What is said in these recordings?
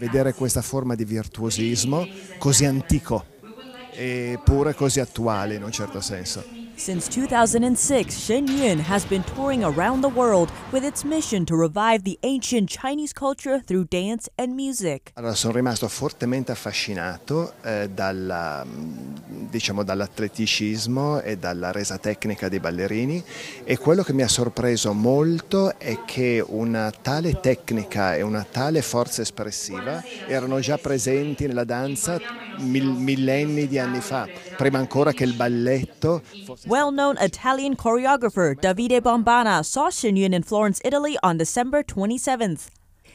vedere questa forma di virtuosismo così antico eppure così attuale in un certo senso. Since 2006, Shenyun has been touring around the world with its mission to revive the ancient Chinese culture through dance and music. Allora, sono rimasto fortemente affascinato eh, dalla, diciamo, dall'atleticismo e dalla resa tecnica dei ballerini e quello che mi ha sorpreso molto è che una tale tecnica e una tale forza espressiva erano già presenti nella danza mil millenni di anni fa, prima ancora che il balletto fosse... Well-known Italian choreographer Davide Bombana saw Shen Yun in Florence, Italy on December 27th.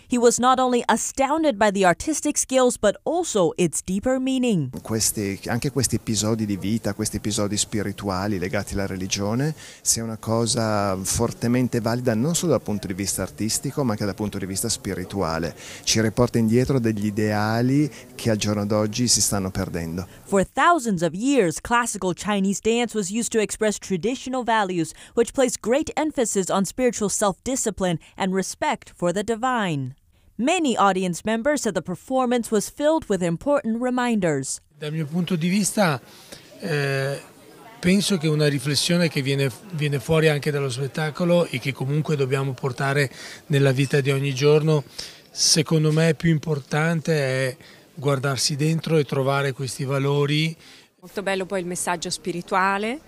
He was not only astounded by the artistic skills but also its deeper meaning. Questi, anche questi episodi di vita, questi episodi spirituali legati alla religione, sia una cosa fortemente valida non solo dal punto di vista artistico ma anche dal punto di vista spirituale. Ci riporta indietro degli ideali che al giorno d'oggi si stanno perdendo. For thousands of years, classical Chinese dance was used to express traditional values, which place great emphasis on spiritual self discipline and respect for the divine. Many audience members said the performance was filled with important reminders. Dal mio punto di vista eh, penso che una riflessione che viene, viene, fuori anche dallo spettacolo e che comunque dobbiamo portare nella vita di ogni giorno, secondo me più importante è guardarsi dentro e trovare questi valori. Molto bello poi il messaggio spirituale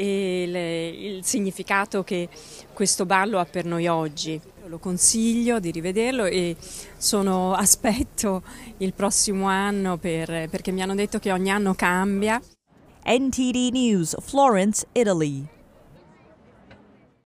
e le, il significato che questo ballo ha per noi oggi. Lo consiglio di rivederlo e sono, aspetto il prossimo anno per, perché mi hanno detto che ogni anno cambia. NTD News, Florence, Italy.